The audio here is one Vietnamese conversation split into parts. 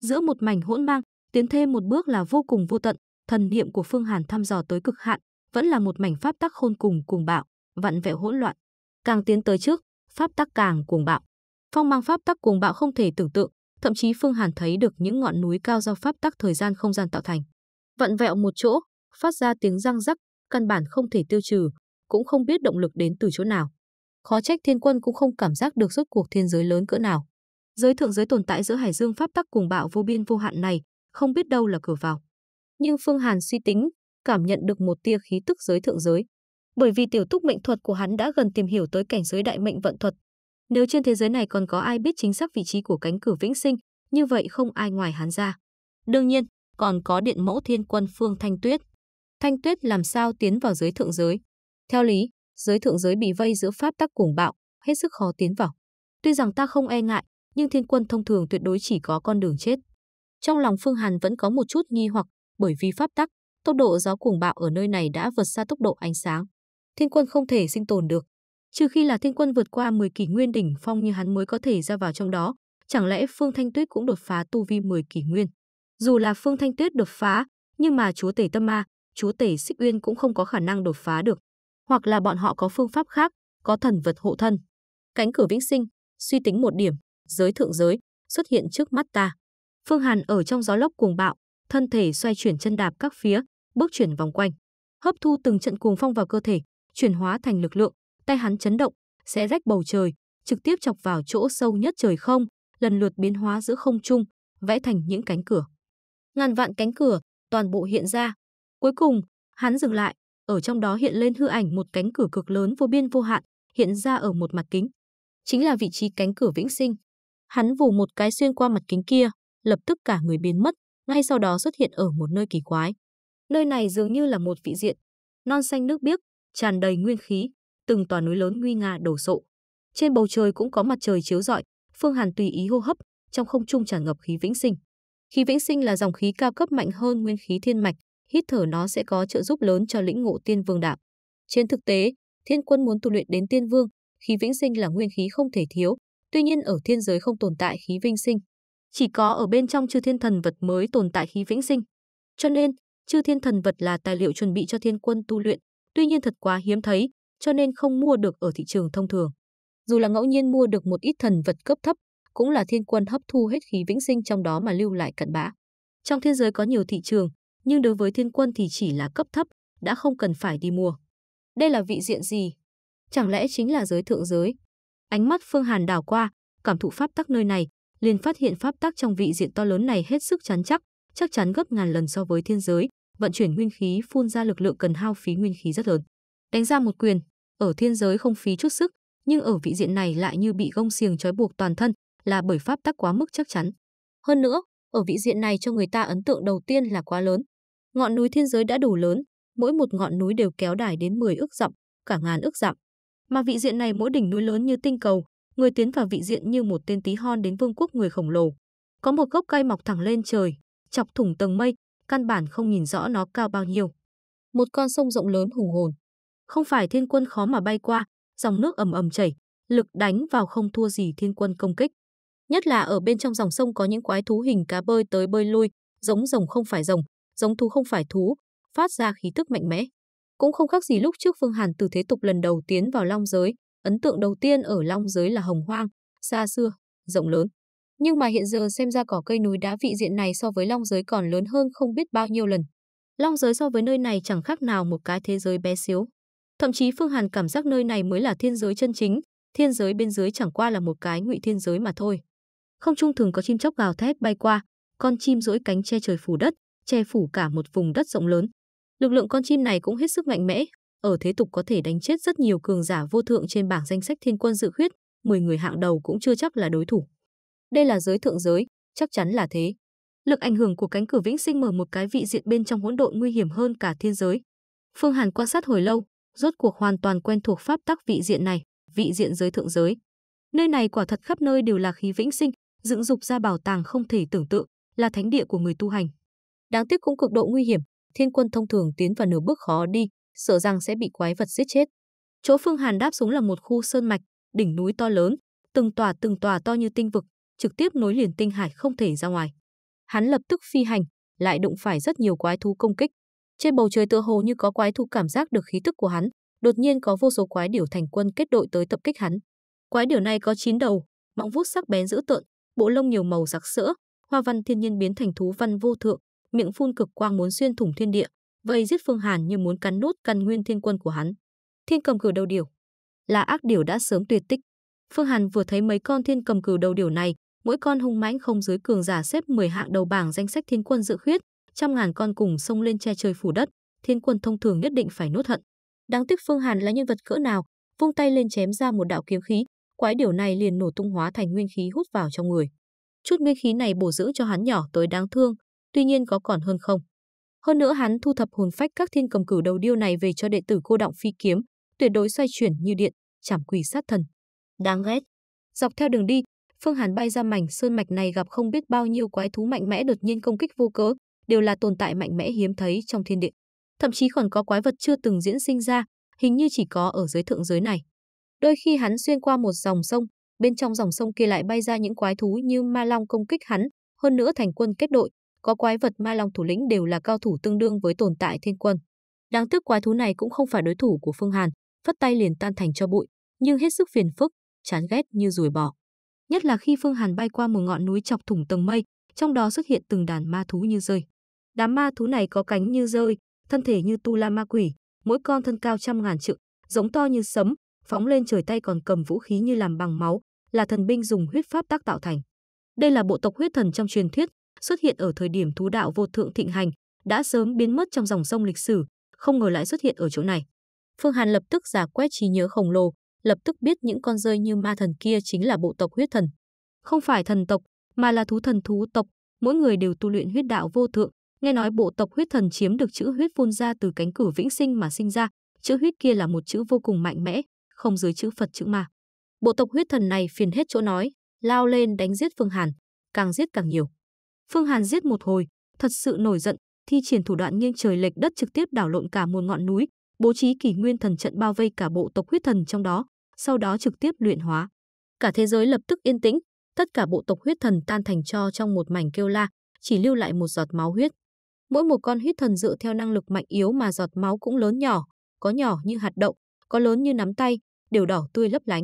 Giữa một mảnh hỗn mang, tiến thêm một bước là vô cùng vô tận, thần niệm của Phương Hàn thăm dò tới cực hạn, vẫn là một mảnh pháp tắc khôn cùng cuồng bạo, vặn vẹo hỗn loạn. Càng tiến tới trước, pháp tắc càng cuồng bạo. Phong mang pháp tắc cuồng bạo không thể tưởng tượng, thậm chí Phương Hàn thấy được những ngọn núi cao do pháp tắc thời gian không gian tạo thành. Vặn vẹo một chỗ, phát ra tiếng răng rắc, căn bản không thể tiêu trừ, cũng không biết động lực đến từ chỗ nào. Khó trách thiên quân cũng không cảm giác được rốt cuộc thiên giới lớn cỡ nào. Giới thượng giới tồn tại giữa Hải Dương pháp tắc cùng bạo vô biên vô hạn này, không biết đâu là cửa vào. Nhưng Phương Hàn suy tính, cảm nhận được một tia khí tức giới thượng giới. Bởi vì tiểu túc mệnh thuật của hắn đã gần tìm hiểu tới cảnh giới đại mệnh vận thuật. Nếu trên thế giới này còn có ai biết chính xác vị trí của cánh cửa vĩnh sinh, như vậy không ai ngoài hắn ra. Đương nhiên, còn có điện mẫu thiên quân Phương Thanh Tuyết. Thanh Tuyết làm sao tiến vào giới thượng giới? Theo lý, giới thượng giới bị vây giữa pháp tắc cuồng bạo, hết sức khó tiến vào. Tuy rằng ta không e ngại, nhưng thiên quân thông thường tuyệt đối chỉ có con đường chết. Trong lòng Phương Hàn vẫn có một chút nghi hoặc bởi vì pháp tắc, tốc độ gió cuồng bạo ở nơi này đã vượt xa tốc độ ánh sáng. Thiên quân không thể sinh tồn được. Trừ khi là thiên quân vượt qua 10 kỷ nguyên đỉnh phong như hắn mới có thể ra vào trong đó, chẳng lẽ Phương Thanh Tuyết cũng đột phá tu vi 10 kỷ nguyên. Dù là Phương Thanh Tuyết đột phá, nhưng mà chúa tể tâm ma, chúa tể xích uyên cũng không có khả năng đột phá được. Hoặc là bọn họ có phương pháp khác, có thần vật hộ thân. Cánh cửa vĩnh sinh, suy tính một điểm, giới thượng giới, xuất hiện trước mắt ta. Phương Hàn ở trong gió lốc cuồng bạo, thân thể xoay chuyển chân đạp các phía, bước chuyển vòng quanh, hấp thu từng trận cuồng phong vào cơ thể, chuyển hóa thành lực lượng, tay hắn chấn động, sẽ rách bầu trời, trực tiếp chọc vào chỗ sâu nhất trời không, lần lượt biến hóa giữa không trung, vẽ thành những cánh cửa. Ngàn vạn cánh cửa, toàn bộ hiện ra. Cuối cùng, hắn dừng lại, ở trong đó hiện lên hư ảnh một cánh cửa cực lớn vô biên vô hạn, hiện ra ở một mặt kính. Chính là vị trí cánh cửa vĩnh sinh. Hắn vù một cái xuyên qua mặt kính kia, lập tức cả người biến mất, ngay sau đó xuất hiện ở một nơi kỳ quái. Nơi này dường như là một vị diện, non xanh nước biếc, tràn đầy nguyên khí, từng tòa núi lớn nguy nga đổ sộ. Trên bầu trời cũng có mặt trời chiếu rọi, Phương Hàn tùy ý hô hấp, trong không trung tràn ngập khí vĩnh sinh. Khí vĩnh sinh là dòng khí cao cấp mạnh hơn nguyên khí thiên mạch, hít thở nó sẽ có trợ giúp lớn cho lĩnh ngộ tiên vương đạo. Trên thực tế, Thiên Quân muốn tu luyện đến tiên vương, khí vĩnh sinh là nguyên khí không thể thiếu, Tuy nhiên ở thiên giới không tồn tại khí vinh sinh, chỉ có ở bên trong chư thiên thần vật mới tồn tại khí vĩnh sinh. Cho nên, chư thiên thần vật là tài liệu chuẩn bị cho thiên quân tu luyện, tuy nhiên thật quá hiếm thấy, cho nên không mua được ở thị trường thông thường. Dù là ngẫu nhiên mua được một ít thần vật cấp thấp, cũng là thiên quân hấp thu hết khí vĩnh sinh trong đó mà lưu lại cận bã. Trong thiên giới có nhiều thị trường, nhưng đối với thiên quân thì chỉ là cấp thấp, đã không cần phải đi mua. Đây là vị diện gì? Chẳng lẽ chính là giới thượng giới? Ánh mắt Phương Hàn đảo qua, cảm thụ pháp tắc nơi này, liền phát hiện pháp tắc trong vị diện to lớn này hết sức chắn chắc, chắc chắn gấp ngàn lần so với thiên giới, vận chuyển nguyên khí phun ra lực lượng cần hao phí nguyên khí rất lớn. Đánh ra một quyền, ở thiên giới không phí chút sức, nhưng ở vị diện này lại như bị gông xiềng trói buộc toàn thân, là bởi pháp tắc quá mức chắc chắn. Hơn nữa, ở vị diện này cho người ta ấn tượng đầu tiên là quá lớn. Ngọn núi thiên giới đã đủ lớn, mỗi một ngọn núi đều kéo dài đến 10 ức dặm, cả ngàn ức dặm. Mà vị diện này mỗi đỉnh núi lớn như tinh cầu, người tiến vào vị diện như một tên tí hon đến vương quốc người khổng lồ. Có một gốc cây mọc thẳng lên trời, chọc thủng tầng mây, căn bản không nhìn rõ nó cao bao nhiêu. Một con sông rộng lớn hùng hồn. Không phải thiên quân khó mà bay qua, dòng nước ầm ầm chảy, lực đánh vào không thua gì thiên quân công kích. Nhất là ở bên trong dòng sông có những quái thú hình cá bơi tới bơi lui, giống rồng không phải rồng, giống thú không phải thú, phát ra khí tức mạnh mẽ. Cũng không khác gì lúc trước Phương Hàn từ thế tục lần đầu tiến vào Long Giới, ấn tượng đầu tiên ở Long Giới là hồng hoang, xa xưa, rộng lớn. Nhưng mà hiện giờ xem ra cỏ cây núi đá vị diện này so với Long Giới còn lớn hơn không biết bao nhiêu lần. Long Giới so với nơi này chẳng khác nào một cái thế giới bé xíu. Thậm chí Phương Hàn cảm giác nơi này mới là thiên giới chân chính, thiên giới bên dưới chẳng qua là một cái ngụy thiên giới mà thôi. Không trung thường có chim chóc gào thét bay qua, con chim duỗi cánh che trời phủ đất, che phủ cả một vùng đất rộng lớn. Lực lượng con chim này cũng hết sức mạnh mẽ, ở thế tục có thể đánh chết rất nhiều cường giả vô thượng trên bảng danh sách thiên quân dự khuyết, 10 người hạng đầu cũng chưa chắc là đối thủ. Đây là giới thượng giới, chắc chắn là thế. Lực ảnh hưởng của cánh cửa vĩnh sinh mở một cái vị diện bên trong hỗn độn nguy hiểm hơn cả thiên giới. Phương Hàn quan sát hồi lâu, rốt cuộc hoàn toàn quen thuộc pháp tắc vị diện này, vị diện giới thượng giới. Nơi này quả thật khắp nơi đều là khí vĩnh sinh, dựng dục ra bảo tàng không thể tưởng tượng, là thánh địa của người tu hành. Đáng tiếc cũng cực độ nguy hiểm, thiên quân thông thường tiến vào nửa bước khó đi, sợ rằng sẽ bị quái vật giết chết. Chỗ Phương Hàn đáp xuống là một khu sơn mạch, đỉnh núi to lớn, từng tòa từng tòa to như tinh vực, trực tiếp nối liền tinh hải không thể ra ngoài. Hắn lập tức phi hành, lại đụng phải rất nhiều quái thú công kích. Trên bầu trời tựa hồ như có quái thú cảm giác được khí tức của hắn, đột nhiên có vô số quái điểu thành quân kết đội tới tập kích hắn. Quái điểu này có 9 đầu, mỏng vuốt sắc bén dữ tợn, bộ lông nhiều màu sặc sỡ, hoa văn thiên nhiên biến thành thú văn vô thượng, miệng phun cực quang muốn xuyên thủng thiên địa, vây giết Phương Hàn như muốn cắn nốt căn nguyên thiên quân của hắn. Thiên cầm cừu đầu điểu, là ác điểu đã sớm tuyệt tích. Phương Hàn vừa thấy mấy con thiên cầm cừu đầu điểu này, mỗi con hung mãnh không dưới cường giả xếp 10 hạng đầu bảng danh sách thiên quân dự khuyết, trăm ngàn con cùng xông lên che trời phủ đất, thiên quân thông thường nhất định phải nuốt hận. Đáng tiếc Phương Hàn là nhân vật cỡ nào, vung tay lên chém ra một đạo kiếm khí, quái điều này liền nổ tung hóa thành nguyên khí hút vào trong người. Chút nguyên khí này bổ dưỡng cho hắn nhỏ tới đáng thương, tuy nhiên có còn hơn không. Hơn nữa hắn thu thập hồn phách các thiên cầm cử đầu điêu này về cho đệ tử cô động phi kiếm, tuyệt đối xoay chuyển như điện, chảm quỷ sát thần. Đáng ghét. Dọc theo đường đi, Phương Hàn bay ra mảnh sơn mạch này gặp không biết bao nhiêu quái thú mạnh mẽ đột nhiên công kích vô cớ, đều là tồn tại mạnh mẽ hiếm thấy trong thiên địa. Thậm chí còn có quái vật chưa từng diễn sinh ra, hình như chỉ có ở dưới thượng giới này. Đôi khi hắn xuyên qua một dòng sông, bên trong dòng sông kia lại bay ra những quái thú như ma long công kích hắn, hơn nữa thành quân kết đội, có quái vật ma long thủ lĩnh đều là cao thủ tương đương với tồn tại thiên quân. Đáng tiếc quái thú này cũng không phải đối thủ của Phương Hàn, phất tay liền tan thành cho bụi, nhưng hết sức phiền phức, chán ghét như rùi bò. Nhất là khi Phương Hàn bay qua một ngọn núi chọc thủng tầng mây, trong đó xuất hiện từng đàn ma thú như rơi. Đám ma thú này có cánh như rơi, thân thể như tu la ma quỷ, mỗi con thân cao trăm ngàn trượng, giống to như sấm, phóng lên trời tay còn cầm vũ khí như làm bằng máu, là thần binh dùng huyết pháp tác tạo thành. Đây là bộ tộc huyết thần trong truyền thuyết, xuất hiện ở thời điểm thú đạo vô thượng thịnh hành, đã sớm biến mất trong dòng sông lịch sử, không ngờ lại xuất hiện ở chỗ này. Phương Hàn lập tức giả quét trí nhớ khổng lồ, lập tức biết những con rơi như ma thần kia chính là bộ tộc huyết thần. Không phải thần tộc, mà là thú thần thú tộc, mỗi người đều tu luyện huyết đạo vô thượng, nghe nói bộ tộc huyết thần chiếm được chữ huyết phun ra từ cánh cửa vĩnh sinh mà sinh ra, chữ huyết kia là một chữ vô cùng mạnh mẽ, không dưới chữ Phật chữ ma. Bộ tộc huyết thần này phiền hết chỗ nói, lao lên đánh giết Phương Hàn, càng giết càng nhiều. Phương Hàn giết một hồi, thật sự nổi giận, thi triển thủ đoạn nghiêng trời lệch đất trực tiếp đảo lộn cả một ngọn núi, bố trí kỷ nguyên thần trận bao vây cả bộ tộc huyết thần trong đó, sau đó trực tiếp luyện hóa. Cả thế giới lập tức yên tĩnh, tất cả bộ tộc huyết thần tan thành cho trong một mảnh kêu la, chỉ lưu lại một giọt máu huyết. Mỗi một con huyết thần dựa theo năng lực mạnh yếu mà giọt máu cũng lớn nhỏ, có nhỏ như hạt đậu, có lớn như nắm tay, đều đỏ tươi lấp lánh.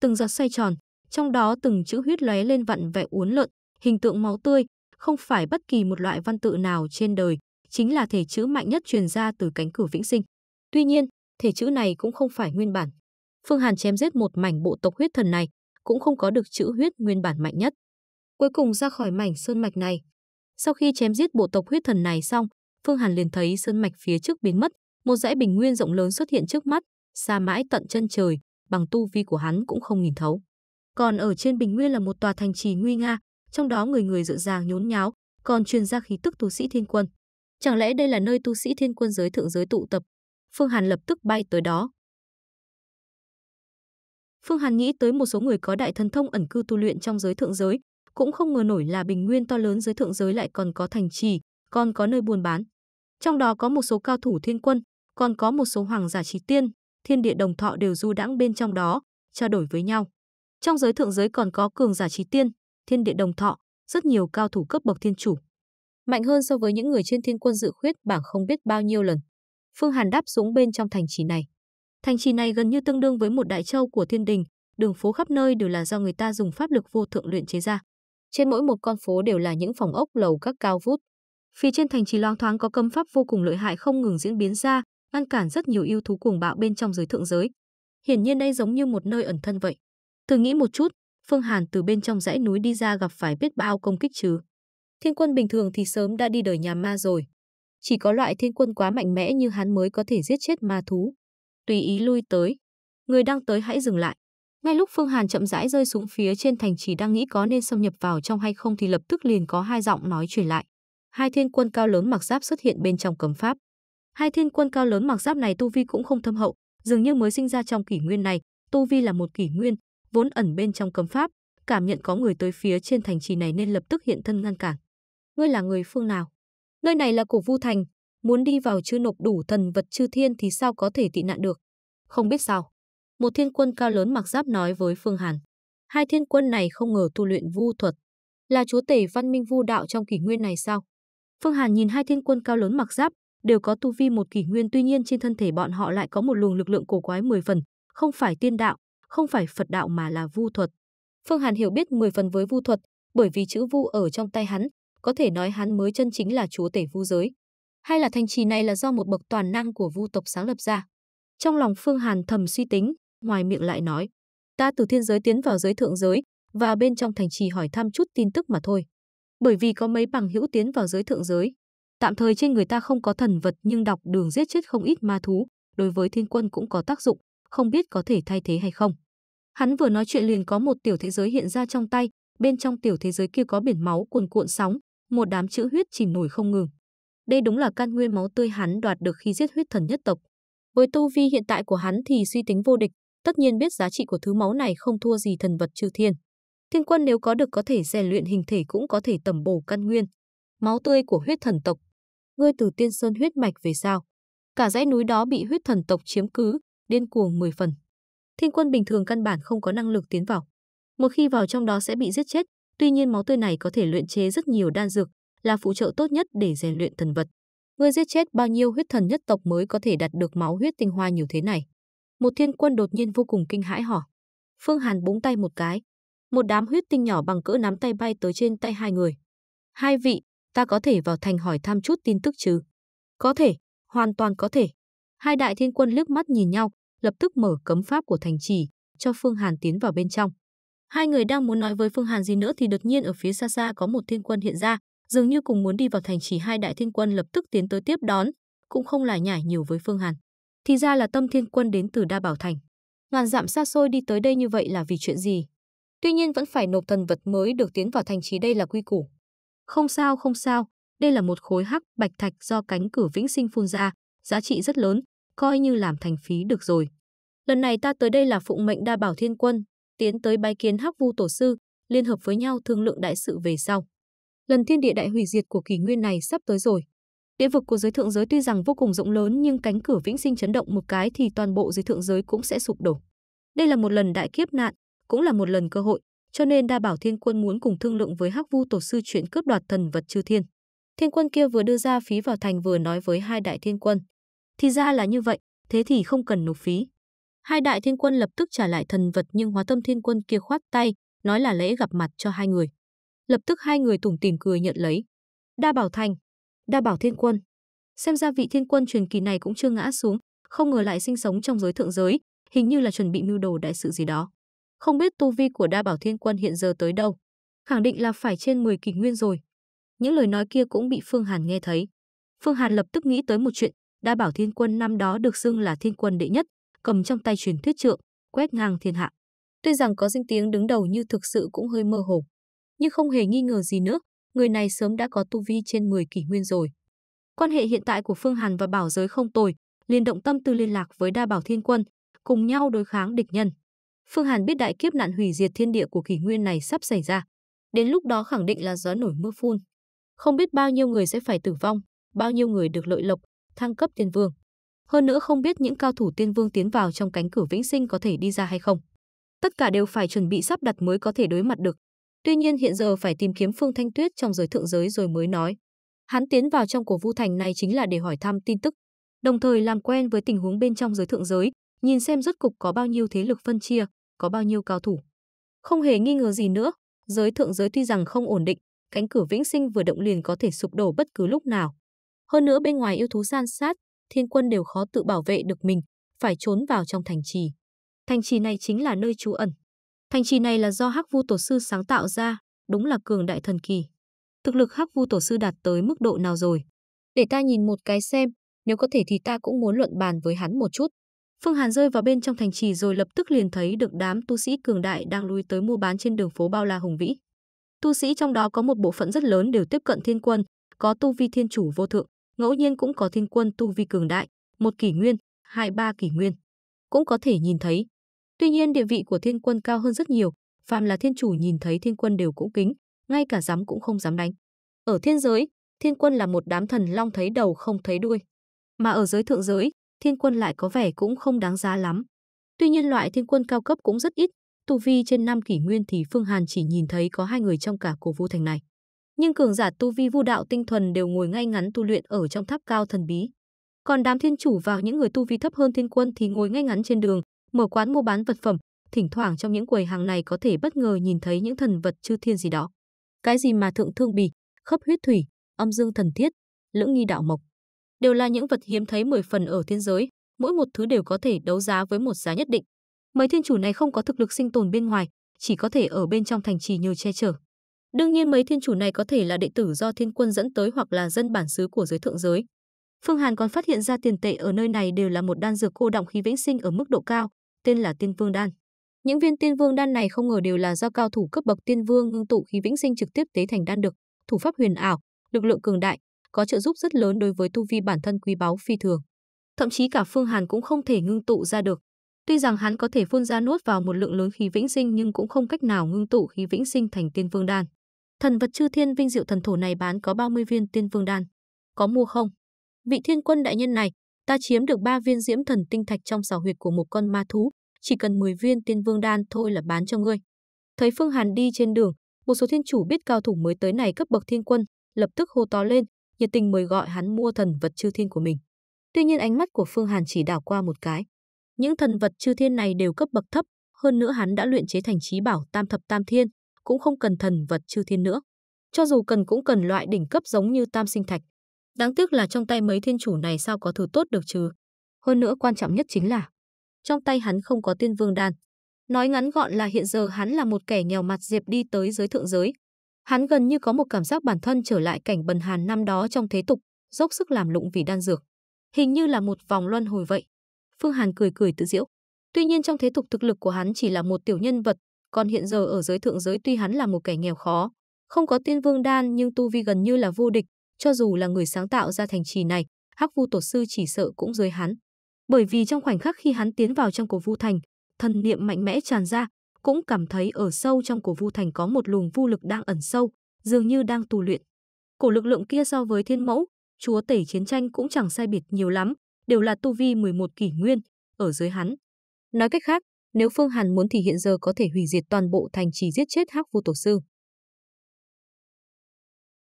Từng giọt xoay tròn, trong đó từng chữ huyết lóe lên vặn vẹo uốn lượn, hình tượng máu tươi, không phải bất kỳ một loại văn tự nào trên đời, chính là thể chữ mạnh nhất truyền ra từ cánh cửa vĩnh sinh. Tuy nhiên, thể chữ này cũng không phải nguyên bản. Phương Hàn chém giết một mảnh bộ tộc huyết thần này, cũng không có được chữ huyết nguyên bản mạnh nhất. Cuối cùng ra khỏi mảnh sơn mạch này, sau khi chém giết bộ tộc huyết thần này xong, Phương Hàn liền thấy sơn mạch phía trước biến mất, một dãy bình nguyên rộng lớn xuất hiện trước mắt, xa mãi tận chân trời, bằng tu vi của hắn cũng không nhìn thấu. Còn ở trên bình nguyên là một tòa thành trì nguy nga, trong đó người người rộn ràng nhốn nháo, còn truyền ra khí tức tu sĩ thiên quân. Chẳng lẽ đây là nơi tu sĩ thiên quân giới thượng giới tụ tập? Phương Hàn lập tức bay tới đó. Phương Hàn nghĩ tới một số người có đại thần thông ẩn cư tu luyện trong giới thượng giới, cũng không ngờ nổi là bình nguyên to lớn giới thượng giới lại còn có thành trì, còn có nơi buôn bán. Trong đó có một số cao thủ thiên quân, còn có một số hoàng giả trí tiên, thiên địa đồng thọ đều du đãng bên trong đó, trao đổi với nhau. Trong giới thượng giới còn có cường giả trí tiên, thiên địa đồng thọ, rất nhiều cao thủ cấp bậc thiên chủ. Mạnh hơn so với những người trên thiên quân dự khuyết bảng không biết bao nhiêu lần. Phương Hàn đáp xuống bên trong thành trì này. Thành trì này gần như tương đương với một đại châu của thiên đình, đường phố khắp nơi đều là do người ta dùng pháp lực vô thượng luyện chế ra. Trên mỗi một con phố đều là những phòng ốc lầu các cao vút. Phía trên thành trì loang thoáng có cấm pháp vô cùng lợi hại không ngừng diễn biến ra, ngăn cản rất nhiều yêu thú cuồng bạo bên trong giới thượng giới. Hiển nhiên đây giống như một nơi ẩn thân vậy. Thử nghĩ một chút, Phương Hàn từ bên trong dãy núi đi ra gặp phải biết bao công kích chứ. Thiên quân bình thường thì sớm đã đi đời nhà ma rồi. Chỉ có loại thiên quân quá mạnh mẽ như hắn mới có thể giết chết ma thú. Tùy ý lui tới. Người đang tới hãy dừng lại. Ngay lúc Phương Hàn chậm rãi rơi xuống phía trên thành chỉ đang nghĩ có nên xâm nhập vào trong hay không thì lập tức liền có hai giọng nói truyền lại. Hai thiên quân cao lớn mặc giáp xuất hiện bên trong cấm pháp. Hai thiên quân cao lớn mặc giáp này tu vi cũng không thâm hậu, dường như mới sinh ra trong kỷ nguyên này, tu vi là một kỷ nguyên, vốn ẩn bên trong cấm pháp, cảm nhận có người tới phía trên thành trì này nên lập tức hiện thân ngăn cản. Ngươi là người phương nào? Nơi này là cổ vu thành, muốn đi vào chưa nộp đủ thần vật chư thiên thì sao có thể tị nạn được? Không biết sao. Một thiên quân cao lớn mặc giáp nói với Phương Hàn. Hai thiên quân này không ngờ tu luyện vu thuật. Là chúa tể văn minh vu đạo trong kỷ nguyên này sao? Phương Hàn nhìn hai thiên quân cao lớn mặc giáp, đều có tu vi một kỷ nguyên tuy nhiên trên thân thể bọn họ lại có một luồng lực lượng cổ quái mười phần, không phải tiên đạo không phải Phật đạo mà là vu thuật. Phương Hàn hiểu biết 10 phần với vu thuật, bởi vì chữ vu ở trong tay hắn, có thể nói hắn mới chân chính là chúa tể vu giới. Hay là thành trì này là do một bậc toàn năng của vu tộc sáng lập ra. Trong lòng Phương Hàn thầm suy tính, ngoài miệng lại nói, ta từ thiên giới tiến vào giới thượng giới, và bên trong thành trì hỏi thăm chút tin tức mà thôi. Bởi vì có mấy bằng hữu tiến vào giới thượng giới, tạm thời trên người ta không có thần vật nhưng đọc đường giết chết không ít ma thú, đối với thiên quân cũng có tác dụng, không biết có thể thay thế hay không. Hắn vừa nói chuyện liền có một tiểu thế giới hiện ra trong tay, bên trong tiểu thế giới kia có biển máu cuồn cuộn sóng, một đám chữ huyết chìm nổi không ngừng. Đây đúng là căn nguyên máu tươi hắn đoạt được khi giết huyết thần nhất tộc. Với tu vi hiện tại của hắn thì suy tính vô địch, tất nhiên biết giá trị của thứ máu này không thua gì thần vật chư thiên. Thiên quân nếu có được có thể rèn luyện hình thể cũng có thể tầm bổ căn nguyên. Máu tươi của huyết thần tộc. Ngươi từ tiên sơn huyết mạch về sao? Cả dãy núi đó bị huyết thần tộc chiếm cứ, điên cuồng 10 phần. Thiên quân bình thường căn bản không có năng lực tiến vào. Một khi vào trong đó sẽ bị giết chết, tuy nhiên máu tươi này có thể luyện chế rất nhiều đan dược, là phụ trợ tốt nhất để rèn luyện thần vật. Ngươi giết chết bao nhiêu huyết thần nhất tộc mới có thể đạt được máu huyết tinh hoa nhiều thế này? Một thiên quân đột nhiên vô cùng kinh hãi hỏi. Phương Hàn búng tay một cái. Một đám huyết tinh nhỏ bằng cỡ nắm tay bay tới trên tay hai người. Hai vị, ta có thể vào thành hỏi thăm chút tin tức chứ? Có thể, hoàn toàn có thể. Hai đại thiên quân liếc mắt nhìn nhau, lập tức mở cấm pháp của thành trì, cho Phương Hàn tiến vào bên trong. Hai người đang muốn nói với Phương Hàn gì nữa thì đột nhiên ở phía xa xa có một thiên quân hiện ra, dường như cùng muốn đi vào thành trì hai đại thiên quân lập tức tiến tới tiếp đón, cũng không lải nhải nhiều với Phương Hàn. Thì ra là tâm thiên quân đến từ Đa Bảo Thành. Ngàn dặm xa xôi đi tới đây như vậy là vì chuyện gì? Tuy nhiên vẫn phải nộp thần vật mới được tiến vào thành trì đây là quy củ. Không sao, không sao, đây là một khối hắc bạch thạch do cánh cử vĩnh sinh phun ra, giá trị rất lớn, coi như làm thành phí được rồi. Lần này ta tới đây là phụng mệnh đa bảo thiên quân, tiến tới bái kiến hắc vu tổ sư, liên hợp với nhau thương lượng đại sự về sau. Lần thiên địa đại hủy diệt của kỷ nguyên này sắp tới rồi. Địa vực của giới thượng giới tuy rằng vô cùng rộng lớn nhưng cánh cửa vĩnh sinh chấn động một cái thì toàn bộ giới thượng giới cũng sẽ sụp đổ. Đây là một lần đại kiếp nạn, cũng là một lần cơ hội, cho nên Đa Bảo Thiên Quân muốn cùng thương lượng với Hắc Vu Tổ sư chuyện cướp đoạt thần vật chư thiên. Thiên quân kia vừa đưa ra phí vào thành vừa nói với hai đại thiên quân, thì ra là như vậy, thế thì không cần nộp phí. Hai đại thiên quân lập tức trả lại thần vật nhưng hóa tâm thiên quân kia khoát tay, nói là lễ gặp mặt cho hai người. Lập tức hai người tủng tìm cười nhận lấy. Đa bảo thành, đa bảo thiên quân. Xem ra vị thiên quân truyền kỳ này cũng chưa ngã xuống, không ngờ lại sinh sống trong giới thượng giới, hình như là chuẩn bị mưu đồ đại sự gì đó. Không biết tu vi của đa bảo thiên quân hiện giờ tới đâu. Khẳng định là phải trên 10 kỳ nguyên rồi. Những lời nói kia cũng bị Phương Hàn nghe thấy. Phương Hàn lập tức nghĩ tới một chuyện, Đa Bảo Thiên Quân năm đó được xưng là thiên quân đệ nhất, cầm trong tay truyền thuyết trượng, quét ngang thiên hạ. Tuy rằng có danh tiếng đứng đầu như thực sự cũng hơi mơ hồ, nhưng không hề nghi ngờ gì nữa, người này sớm đã có tu vi trên 10 kỷ nguyên rồi. Quan hệ hiện tại của Phương Hàn và Bảo Giới không tồi, liền động tâm tư liên lạc với Đa Bảo Thiên Quân, cùng nhau đối kháng địch nhân. Phương Hàn biết đại kiếp nạn hủy diệt thiên địa của kỷ nguyên này sắp xảy ra, đến lúc đó khẳng định là gió nổi mưa phun. Không biết bao nhiêu người sẽ phải tử vong, bao nhiêu người được lợi lộc, thăng cấp tiên vương. Hơn nữa không biết những cao thủ tiên vương tiến vào trong cánh cửa vĩnh sinh có thể đi ra hay không. Tất cả đều phải chuẩn bị sắp đặt mới có thể đối mặt được. Tuy nhiên hiện giờ phải tìm kiếm Phương Thanh Tuyết trong giới thượng giới rồi mới nói. Hắn tiến vào trong cổ Vu Thành này chính là để hỏi thăm tin tức, đồng thời làm quen với tình huống bên trong giới thượng giới, nhìn xem rốt cục có bao nhiêu thế lực phân chia, có bao nhiêu cao thủ. Không hề nghi ngờ gì nữa, giới thượng giới tuy rằng không ổn định, cánh cửa vĩnh sinh vừa động liền có thể sụp đổ bất cứ lúc nào. Hơn nữa bên ngoài yêu thú san sát, thiên quân đều khó tự bảo vệ được mình, phải trốn vào trong thành trì. Thành trì này chính là nơi trú ẩn. Thành trì này là do Hắc Vu Tổ sư sáng tạo ra, đúng là cường đại thần kỳ. Thực lực Hắc Vu Tổ sư đạt tới mức độ nào rồi? Để ta nhìn một cái xem, nếu có thể thì ta cũng muốn luận bàn với hắn một chút. Phương Hàn rơi vào bên trong thành trì rồi lập tức liền thấy được đám tu sĩ cường đại đang lui tới mua bán trên đường phố bao la hùng vĩ. Tu sĩ trong đó có một bộ phận rất lớn đều tiếp cận thiên quân, có tu vi thiên chủ vô thượng, ngẫu nhiên cũng có thiên quân tu vi cường đại, một kỷ nguyên, hai ba kỷ nguyên. Cũng có thể nhìn thấy. Tuy nhiên địa vị của thiên quân cao hơn rất nhiều, phàm là thiên chủ nhìn thấy thiên quân đều cũng kính, ngay cả dám cũng không dám đánh. Ở thiên giới, thiên quân là một đám thần long thấy đầu không thấy đuôi. Mà ở giới thượng giới, thiên quân lại có vẻ cũng không đáng giá lắm. Tuy nhiên loại thiên quân cao cấp cũng rất ít, tu vi trên năm kỷ nguyên thì Phương Hàn chỉ nhìn thấy có hai người trong cả cổ vũ thành này nhưng cường giả tu vi vu đạo tinh thuần đều ngồi ngay ngắn tu luyện ở trong tháp cao thần bí. Còn đám thiên chủ và những người tu vi thấp hơn thiên quân thì ngồi ngay ngắn trên đường, mở quán mua bán vật phẩm, thỉnh thoảng trong những quầy hàng này có thể bất ngờ nhìn thấy những thần vật chư thiên gì đó. Cái gì mà thượng thương bì, khớp huyết thủy, âm dương thần thiết, lưỡng nghi đạo mộc, đều là những vật hiếm thấy mười phần ở thiên giới, mỗi một thứ đều có thể đấu giá với một giá nhất định. Mấy thiên chủ này không có thực lực sinh tồn bên ngoài, chỉ có thể ở bên trong thành trì nhờ che chở. Đương nhiên mấy thiên chủ này có thể là đệ tử do thiên quân dẫn tới hoặc là dân bản xứ của giới thượng giới. Phương Hàn còn phát hiện ra tiền tệ ở nơi này đều là một đan dược cô động khí vĩnh sinh ở mức độ cao, tên là Tiên Vương đan. Những viên Tiên Vương đan này không ngờ đều là do cao thủ cấp bậc Tiên Vương ngưng tụ khí vĩnh sinh trực tiếp tế thành đan được, thủ pháp huyền ảo, lực lượng cường đại, có trợ giúp rất lớn đối với tu vi bản thân quý báu phi thường. Thậm chí cả Phương Hàn cũng không thể ngưng tụ ra được. Tuy rằng hắn có thể phun ra nuốt vào một lượng lớn khí vĩnh sinh nhưng cũng không cách nào ngưng tụ khí vĩnh sinh thành Tiên Vương đan. Thần vật chư thiên vinh diệu thần thổ này bán có 30 viên tiên vương đan. Có mua không? Vị thiên quân đại nhân này, ta chiếm được 3 viên diễm thần tinh thạch trong xào huyệt của một con ma thú, chỉ cần 10 viên tiên vương đan thôi là bán cho ngươi. Thấy Phương Hàn đi trên đường, một số thiên chủ biết cao thủ mới tới này cấp bậc thiên quân, lập tức hô to lên, nhiệt tình mời gọi hắn mua thần vật chư thiên của mình. Tuy nhiên ánh mắt của Phương Hàn chỉ đảo qua một cái. Những thần vật chư thiên này đều cấp bậc thấp, hơn nữa hắn đã luyện chế thành trí bảo Tam thập Tam Thiên, cũng không cần thần vật chư thiên nữa. Cho dù cần cũng cần loại đỉnh cấp giống như tam sinh thạch. Đáng tiếc là trong tay mấy thiên chủ này sao có thứ tốt được chứ. Hơn nữa quan trọng nhất chính là trong tay hắn không có tiên vương đan. Nói ngắn gọn là hiện giờ hắn là một kẻ nghèo mặt diệp đi tới giới thượng giới. Hắn gần như có một cảm giác bản thân trở lại cảnh bần hàn năm đó trong thế tục, dốc sức làm lụng vì đan dược. Hình như là một vòng luân hồi vậy. Phương Hàn cười cười tự diễu. Tuy nhiên trong thế tục thực lực của hắn chỉ là một tiểu nhân vật còn hiện giờ ở giới thượng giới tuy hắn là một kẻ nghèo khó, không có tiên vương đan nhưng tu vi gần như là vô địch, cho dù là người sáng tạo ra thành trì này, Hắc Vu tổ sư chỉ sợ cũng dưới hắn. Bởi vì trong khoảnh khắc khi hắn tiến vào trong cổ Vu thành, thần niệm mạnh mẽ tràn ra, cũng cảm thấy ở sâu trong cổ Vu thành có một luồng vu lực đang ẩn sâu, dường như đang tu luyện. Cổ lực lượng kia so với Thiên Mẫu, chúa tể chiến tranh cũng chẳng sai biệt nhiều lắm, đều là tu vi 11 kỷ nguyên ở dưới hắn. Nói cách khác, nếu Phương Hàn muốn thì hiện giờ có thể hủy diệt toàn bộ thành trì giết chết Hắc Vu Tổ sư.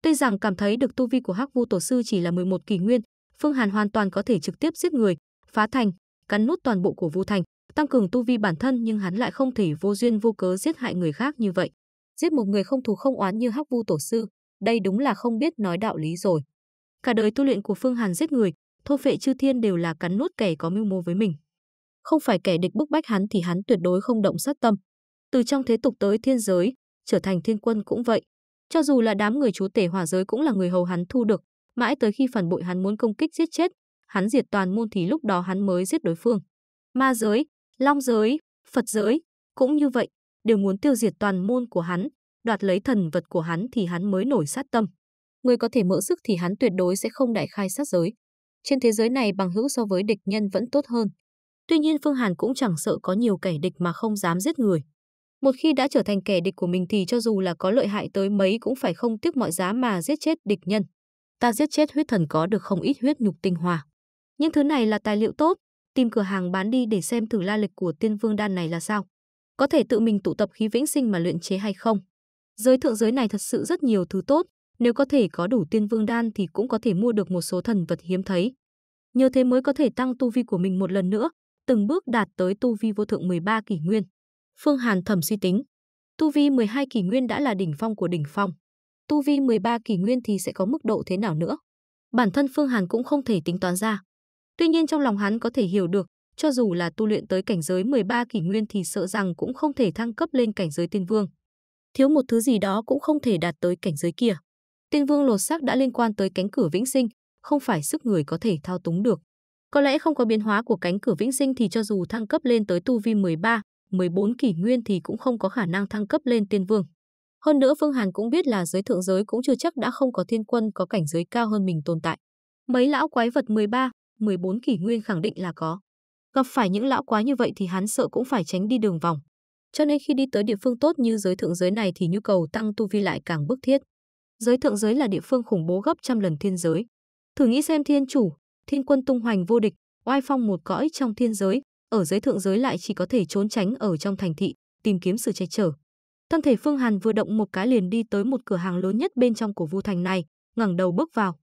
Tuy rằng cảm thấy được tu vi của Hắc Vu Tổ sư chỉ là 11 kỳ nguyên, Phương Hàn hoàn toàn có thể trực tiếp giết người, phá thành, cắn nút toàn bộ của Vu thành, tăng cường tu vi bản thân nhưng hắn lại không thể vô duyên vô cớ giết hại người khác như vậy. Giết một người không thù không oán như Hắc Vu Tổ sư, đây đúng là không biết nói đạo lý rồi. Cả đời tu luyện của Phương Hàn giết người, Thô phệ chư thiên đều là cắn nút kẻ có mưu mô với mình không phải kẻ địch bức bách hắn thì hắn tuyệt đối không động sát tâm. Từ trong thế tục tới thiên giới, trở thành thiên quân cũng vậy. Cho dù là đám người chúa tể hỏa giới cũng là người hầu hắn thu được, mãi tới khi phản bội hắn muốn công kích giết chết, hắn diệt toàn môn thì lúc đó hắn mới giết đối phương. Ma giới, long giới, Phật giới, cũng như vậy, đều muốn tiêu diệt toàn môn của hắn, đoạt lấy thần vật của hắn thì hắn mới nổi sát tâm. Người có thể mỡ sức thì hắn tuyệt đối sẽ không đại khai sát giới. Trên thế giới này bằng hữu so với địch nhân vẫn tốt hơn. Tuy nhiên Phương Hàn cũng chẳng sợ có nhiều kẻ địch mà không dám giết người. Một khi đã trở thành kẻ địch của mình thì cho dù là có lợi hại tới mấy cũng phải không tiếc mọi giá mà giết chết địch nhân. Ta giết chết huyết thần có được không ít huyết nhục tinh hoa. Những thứ này là tài liệu tốt, tìm cửa hàng bán đi để xem thử la lịch của tiên vương đan này là sao. Có thể tự mình tụ tập khí vĩnh sinh mà luyện chế hay không. Giới thượng giới này thật sự rất nhiều thứ tốt, nếu có thể có đủ tiên vương đan thì cũng có thể mua được một số thần vật hiếm thấy. Nhờ thế mới có thể tăng tu vi của mình một lần nữa, từng bước đạt tới tu vi vô thượng 13 kỷ nguyên. Phương Hàn thầm suy tính, tu vi 12 kỷ nguyên đã là đỉnh phong của đỉnh phong. Tu vi 13 kỷ nguyên thì sẽ có mức độ thế nào nữa? Bản thân Phương Hàn cũng không thể tính toán ra. Tuy nhiên trong lòng hắn có thể hiểu được, cho dù là tu luyện tới cảnh giới 13 kỷ nguyên thì sợ rằng cũng không thể thăng cấp lên cảnh giới tiên vương. Thiếu một thứ gì đó cũng không thể đạt tới cảnh giới kia. Tiên vương lột xác đã liên quan tới cánh cửa vĩnh sinh, không phải sức người có thể thao túng được. Có lẽ không có biến hóa của cánh cửa vĩnh sinh thì cho dù thăng cấp lên tới tu vi 13, 14 kỷ nguyên thì cũng không có khả năng thăng cấp lên tiên vương. Hơn nữa Phương Hàn cũng biết là giới thượng giới cũng chưa chắc đã không có thiên quân có cảnh giới cao hơn mình tồn tại. Mấy lão quái vật 13, 14 kỷ nguyên khẳng định là có. Gặp phải những lão quái như vậy thì hắn sợ cũng phải tránh đi đường vòng. Cho nên khi đi tới địa phương tốt như giới thượng giới này thì nhu cầu tăng tu vi lại càng bức thiết. Giới thượng giới là địa phương khủng bố gấp trăm lần thiên giới. Thử nghĩ xem thiên chủ, thiên quân tung hoành vô địch, oai phong một cõi trong thiên giới, ở dưới thượng giới lại chỉ có thể trốn tránh ở trong thành thị, tìm kiếm sự che chở. Thân thể Phương Hàn vừa động một cái liền đi tới một cửa hàng lớn nhất bên trong của Vu Thành này, ngẩng đầu bước vào.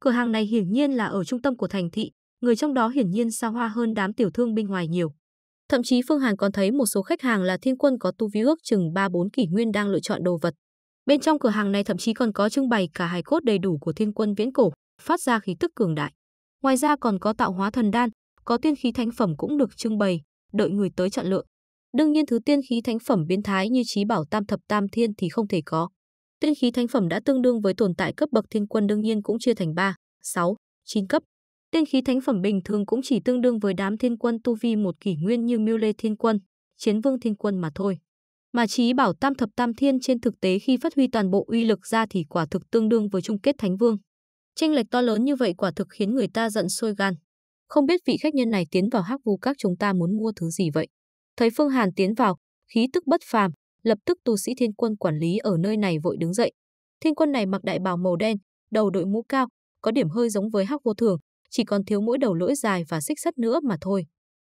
Cửa hàng này hiển nhiên là ở trung tâm của thành thị, người trong đó hiển nhiên xa hoa hơn đám tiểu thương bên ngoài nhiều. Thậm chí Phương Hàn còn thấy một số khách hàng là thiên quân có tu vi ước chừng 3-4 kỷ nguyên đang lựa chọn đồ vật. Bên trong cửa hàng này thậm chí còn có trưng bày cả hài cốt đầy đủ của thiên quân viễn cổ, phát ra khí tức cường đại. Ngoài ra còn có tạo hóa thần đan, có tiên khí thánh phẩm cũng được trưng bày, đợi người tới chọn lựa. Đương nhiên thứ tiên khí thánh phẩm biến thái như trí bảo tam thập tam thiên thì không thể có. Tiên khí thánh phẩm đã tương đương với tồn tại cấp bậc thiên quân đương nhiên cũng chia thành 3, 6, 9 cấp. Tiên khí thánh phẩm bình thường cũng chỉ tương đương với đám thiên quân tu vi một kỷ nguyên như Miêu Lê Thiên Quân, Chiến Vương Thiên Quân mà thôi. Mà trí bảo tam thập tam thiên trên thực tế khi phát huy toàn bộ uy lực ra thì quả thực tương đương với trung kết thánh vương. Chênh lệch to lớn như vậy quả thực khiến người ta giận sôi gan. Không biết vị khách nhân này tiến vào hắc vu các chúng ta muốn mua thứ gì vậy? Thấy Phương Hàn tiến vào, khí tức bất phàm, lập tức tu sĩ thiên quân quản lý ở nơi này vội đứng dậy. Thiên quân này mặc đại bào màu đen, đầu đội mũ cao, có điểm hơi giống với hắc vô thường, chỉ còn thiếu mỗi đầu lưỡi dài và xích sắt nữa mà thôi.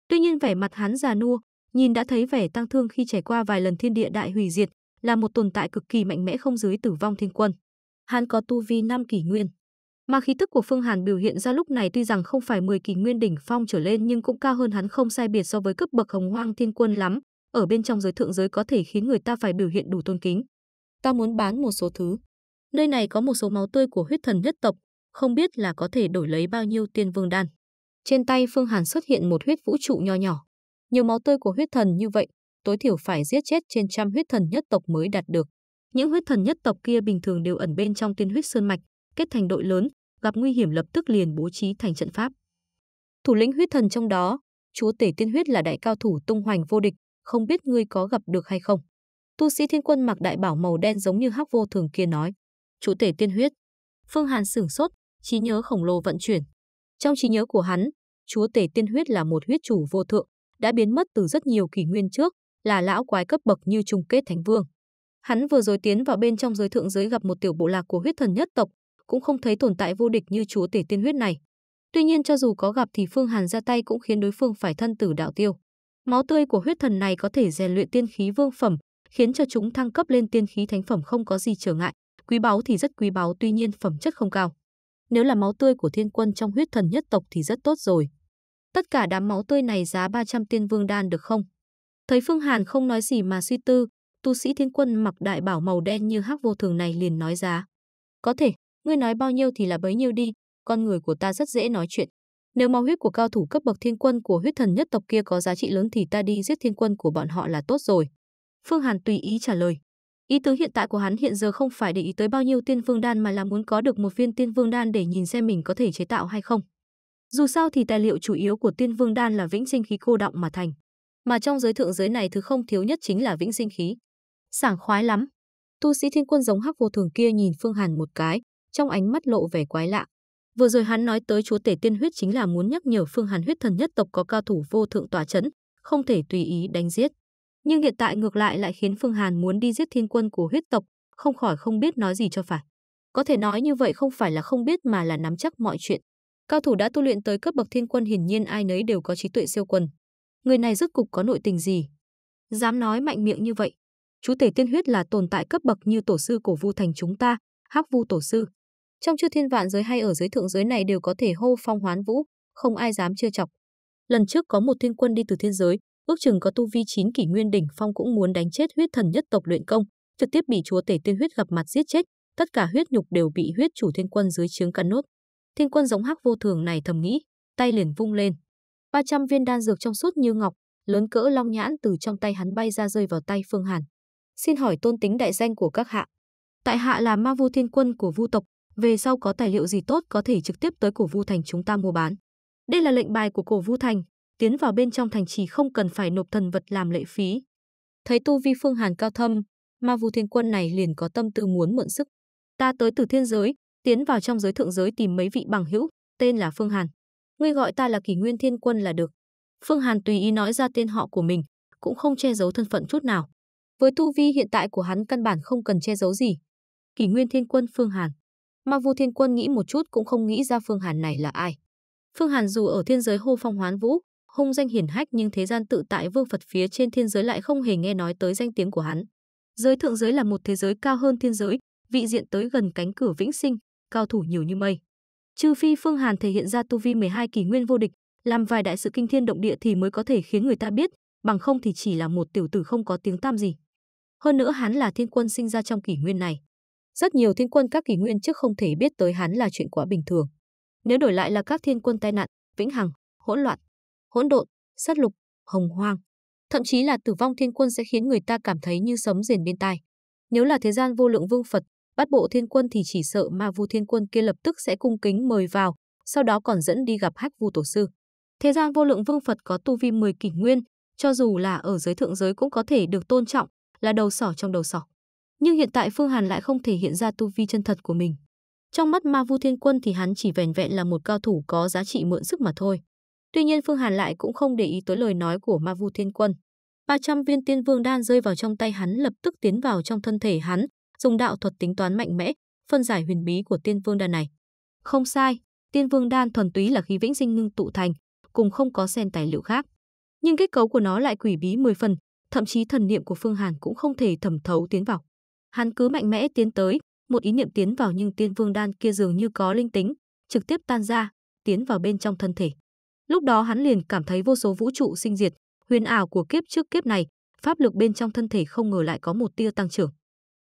Tuy nhiên vẻ mặt hắn già nua, nhìn đã thấy vẻ tăng thương khi trải qua vài lần thiên địa đại hủy diệt, là một tồn tại cực kỳ mạnh mẽ không dưới tử vong thiên quân. Hắn có tu vi năm kỷ nguyên, mà khí tức của Phương Hàn biểu hiện ra lúc này tuy rằng không phải 10 kỳ nguyên đỉnh phong trở lên nhưng cũng cao hơn hắn không sai biệt so với cấp bậc Hồng Hoang Thiên Quân lắm, ở bên trong giới thượng giới có thể khiến người ta phải biểu hiện đủ tôn kính. Ta muốn bán một số thứ. Nơi này có một số máu tươi của huyết thần nhất tộc, không biết là có thể đổi lấy bao nhiêu tiên vương đan. Trên tay Phương Hàn xuất hiện một huyết vũ trụ nho nhỏ. Nhiều máu tươi của huyết thần như vậy, tối thiểu phải giết chết trên trăm huyết thần nhất tộc mới đạt được. Những huyết thần nhất tộc kia bình thường đều ẩn bên trong tiên huyết sơn mạch, kết thành đội lớn, gặp nguy hiểm lập tức liền bố trí thành trận pháp. Thủ lĩnh huyết thần trong đó, chúa tể tiên huyết là đại cao thủ tung hoành vô địch, không biết ngươi có gặp được hay không. Tu sĩ thiên quân mặc đại bảo màu đen giống như hắc vô thường kia nói. Chúa tể tiên huyết. Phương Hàn sửng sốt, trí nhớ khổng lồ vận chuyển. Trong trí nhớ của hắn, chúa tể tiên huyết là một huyết chủ vô thượng, đã biến mất từ rất nhiều kỷ nguyên trước, là lão quái cấp bậc như chung kết thánh vương. Hắn vừa rồi tiến vào bên trong giới thượng giới gặp một tiểu bộ lạc của huyết thần nhất tộc, cũng không thấy tồn tại vô địch như chúa tể tiên huyết này. Tuy nhiên cho dù có gặp thì Phương Hàn ra tay cũng khiến đối phương phải thân tử đạo tiêu. Máu tươi của huyết thần này có thể rèn luyện tiên khí vương phẩm, khiến cho chúng thăng cấp lên tiên khí thánh phẩm không có gì trở ngại. Quý báu thì rất quý báu tuy nhiên phẩm chất không cao. Nếu là máu tươi của thiên quân trong huyết thần nhất tộc thì rất tốt rồi. Tất cả đám máu tươi này giá 300 tiên vương đan được không? Thấy Phương Hàn không nói gì mà suy tư, tu sĩ thiên quân mặc đại bảo màu đen như hắc vô thường này liền nói giá. Có thể, Ngươi nói bao nhiêu thì là bấy nhiêu đi, con người của ta rất dễ nói chuyện. Nếu máu huyết của cao thủ cấp bậc thiên quân của huyết thần nhất tộc kia có giá trị lớn thì ta đi giết thiên quân của bọn họ là tốt rồi. Phương Hàn tùy ý trả lời. Ý tứ hiện tại của hắn hiện giờ không phải để ý tới bao nhiêu tiên vương đan mà là muốn có được một viên tiên vương đan để nhìn xem mình có thể chế tạo hay không. Dù sao thì tài liệu chủ yếu của tiên vương đan là vĩnh sinh khí cô động mà thành. Mà trong giới thượng giới này thứ không thiếu nhất chính là vĩnh sinh khí. Sảng khoái lắm. Tu sĩ thiên quân giống hắc vô thường kia nhìn Phương Hàn một cái, trong ánh mắt lộ vẻ quái lạ. Vừa rồi hắn nói tới chúa tể tiên huyết chính là muốn nhắc nhở Phương Hàn huyết thần nhất tộc có cao thủ vô thượng tỏa chấn, không thể tùy ý đánh giết. Nhưng hiện tại ngược lại lại khiến Phương Hàn muốn đi giết thiên quân của huyết tộc, không khỏi không biết nói gì cho phải. Có thể nói như vậy không phải là không biết mà là nắm chắc mọi chuyện. Cao thủ đã tu luyện tới cấp bậc thiên quân hiển nhiên ai nấy đều có trí tuệ siêu quần. Người này rốt cục có nội tình gì? Dám nói mạnh miệng như vậy. Chú tể tiên huyết là tồn tại cấp bậc như tổ sư của Vu Thành chúng ta, Hắc Vu tổ sư. Trong chư thiên vạn giới hay ở giới thượng giới này đều có thể hô phong hoán vũ, không ai dám chưa chọc. Lần trước có một thiên quân đi từ thiên giới, ước chừng có tu vi 9 kỷ nguyên đỉnh phong cũng muốn đánh chết huyết thần nhất tộc luyện công, trực tiếp bị chúa tể tiên huyết gặp mặt giết chết, tất cả huyết nhục đều bị huyết chủ thiên quân dưới trướng cắn nốt. Thiên quân giống hắc vô thường này thầm nghĩ, tay liền vung lên. 300 viên đan dược trong suốt như ngọc, lớn cỡ long nhãn từ trong tay hắn bay ra rơi vào tay Phương Hàn. Xin hỏi tôn tính đại danh của các hạ. Tại hạ là Ma Vu Thiên Quân của Vu tộc, về sau có tài liệu gì tốt có thể trực tiếp tới cổ Vu Thành chúng ta mua bán. Đây là lệnh bài của cổ Vu Thành, tiến vào bên trong thành trì không cần phải nộp thần vật làm lệ phí. Thấy tu vi Phương Hàn cao thâm, Ma Vu Thiên Quân này liền có tâm tư muốn mượn sức. Ta tới từ thiên giới, tiến vào trong giới thượng giới tìm mấy vị bằng hữu, tên là Phương Hàn. Ngươi gọi ta là Kỷ Nguyên Thiên Quân là được. Phương Hàn tùy ý nói ra tên họ của mình, cũng không che giấu thân phận chút nào. Với tu vi hiện tại của hắn căn bản không cần che giấu gì. Kỷ Nguyên Thiên Quân Phương Hàn mà Vu Thiên Quân nghĩ một chút cũng không nghĩ ra Phương Hàn này là ai. Phương Hàn dù ở thiên giới hô phong hoán vũ, hung danh hiển hách nhưng thế gian tự tại vương Phật phía trên thiên giới lại không hề nghe nói tới danh tiếng của hắn. Giới thượng giới là một thế giới cao hơn thiên giới, vị diện tới gần cánh cửa vĩnh sinh, cao thủ nhiều như mây. Trừ phi Phương Hàn thể hiện ra tu vi 12 kỳ nguyên vô địch, làm vài đại sự kinh thiên động địa thì mới có thể khiến người ta biết, bằng không thì chỉ là một tiểu tử không có tiếng tam gì. Hơn nữa hắn là thiên quân sinh ra trong kỷ nguyên này. Rất nhiều thiên quân các kỷ nguyên trước không thể biết tới hắn là chuyện quá bình thường. Nếu đổi lại là các thiên quân tai nạn, vĩnh hằng, hỗn loạn, hỗn độn, sát lục, hồng hoang, thậm chí là tử vong thiên quân sẽ khiến người ta cảm thấy như sấm rền bên tai. Nếu là thế gian vô lượng vương Phật, bắt bộ thiên quân thì chỉ sợ ma vu thiên quân kia lập tức sẽ cung kính mời vào, sau đó còn dẫn đi gặp hắc vu tổ sư. Thế gian vô lượng vương Phật có tu vi 10 kỷ nguyên, cho dù là ở giới thượng giới cũng có thể được tôn trọng, là đầu sỏ trong đầu sỏ. Nhưng hiện tại Phương Hàn lại không thể hiện ra tu vi chân thật của mình. Trong mắt Ma Vu Thiên Quân thì hắn chỉ vẻn vẹn là một cao thủ có giá trị mượn sức mà thôi. Tuy nhiên Phương Hàn lại cũng không để ý tới lời nói của Ma Vu Thiên Quân. 300 viên tiên vương đan rơi vào trong tay hắn lập tức tiến vào trong thân thể hắn, dùng đạo thuật tính toán mạnh mẽ, phân giải huyền bí của tiên vương đan này. Không sai, tiên vương đan thuần túy là khí vĩnh sinh ngưng tụ thành, cùng không có xen tài liệu khác. Nhưng kết cấu của nó lại quỷ bí 10 phần, thậm chí thần niệm của Phương Hàn cũng không thể thẩm thấu tiến vào hắn cứ mạnh mẽ tiến tới, một ý niệm tiến vào nhưng tiên vương đan kia dường như có linh tính, trực tiếp tan ra, tiến vào bên trong thân thể. Lúc đó hắn liền cảm thấy vô số vũ trụ sinh diệt, huyền ảo của kiếp trước kiếp này, pháp lực bên trong thân thể không ngờ lại có một tia tăng trưởng.